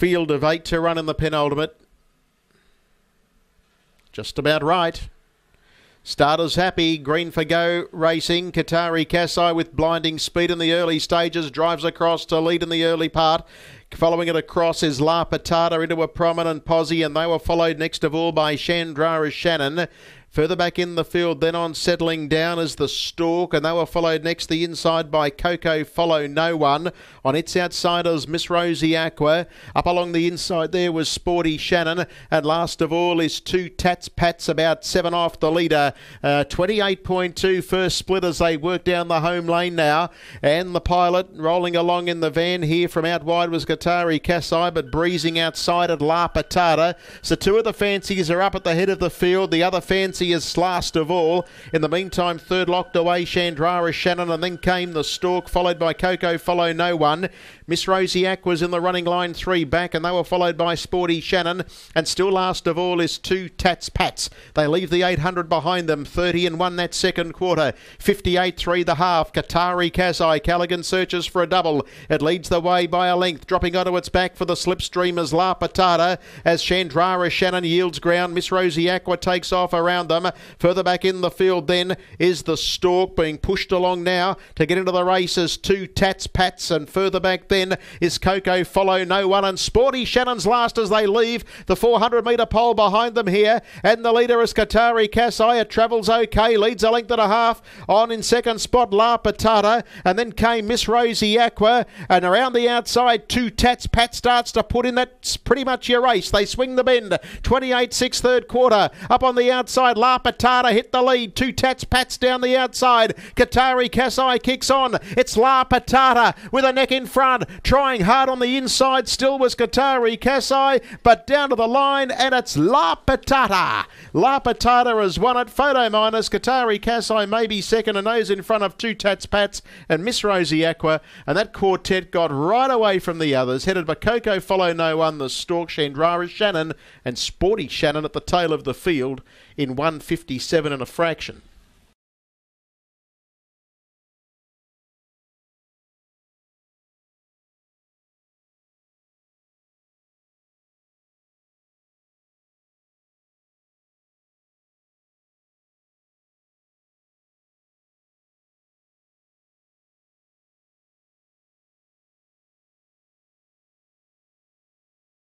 field of eight to run in the penultimate. Just about right. Starters happy. Green for go racing. Katari Kasai with blinding speed in the early stages drives across to lead in the early part. Following it across is La Patata into a prominent posse, and they were followed next of all by Chandra Shannon. Further back in the field, then on settling down is the Stork, and they were followed next the inside by Coco Follow No One. On its outside Miss Rosie Aqua. Up along the inside there was Sporty Shannon, and last of all is Two Tats Pats, about seven off the leader. Uh, 28.2 first split as they work down the home lane now, and the pilot rolling along in the van here from out wide was Qatari Kasai, but breezing outside at La Patata. So two of the fancies are up at the head of the field, the other fancy Fancy is last of all. In the meantime, third locked away Chandrara Shannon, and then came the Stork, followed by Coco Follow No One. Miss Rosiak was in the running line three back, and they were followed by Sporty Shannon. And still last of all is two Tats Pats. They leave the 800 behind them, 30 and 1 that second quarter. 58 3 the half. Katari Kazai. Callaghan searches for a double. It leads the way by a length. Dropping onto its back for the slipstream is La Patata as Chandrara Shannon yields ground. Miss Rosie Aqua takes off around them. Further back in the field then is the Stork being pushed along now to get into the races. Two Tats Pats and further back then is Coco Follow No One and Sporty Shannon's last as they leave the 400 metre pole behind them here and the leader is Katari Kassai. It travels okay, leads a length and a half on in second spot La Patata and then came Miss Rosie Aqua and around the outside two Tats Pat starts to put in. that pretty much your race. They swing the bend 28 6 third quarter up on the outside. Lapatata hit the lead. Two tats pats down the outside. Katari Kasai kicks on. It's Lapatata with a neck in front. Trying hard on the inside still was Katari Kasai, but down to the line and it's Lapatata. Lapatata has won it. Photo minus. Katari Kasai maybe second a nose in front of two tats pats and Miss Rosie Aqua. And that quartet got right away from the others, headed by Coco Follow No One, the Stork, Shandrara Shannon, and Sporty Shannon at the tail of the field in one. 157 and a fraction.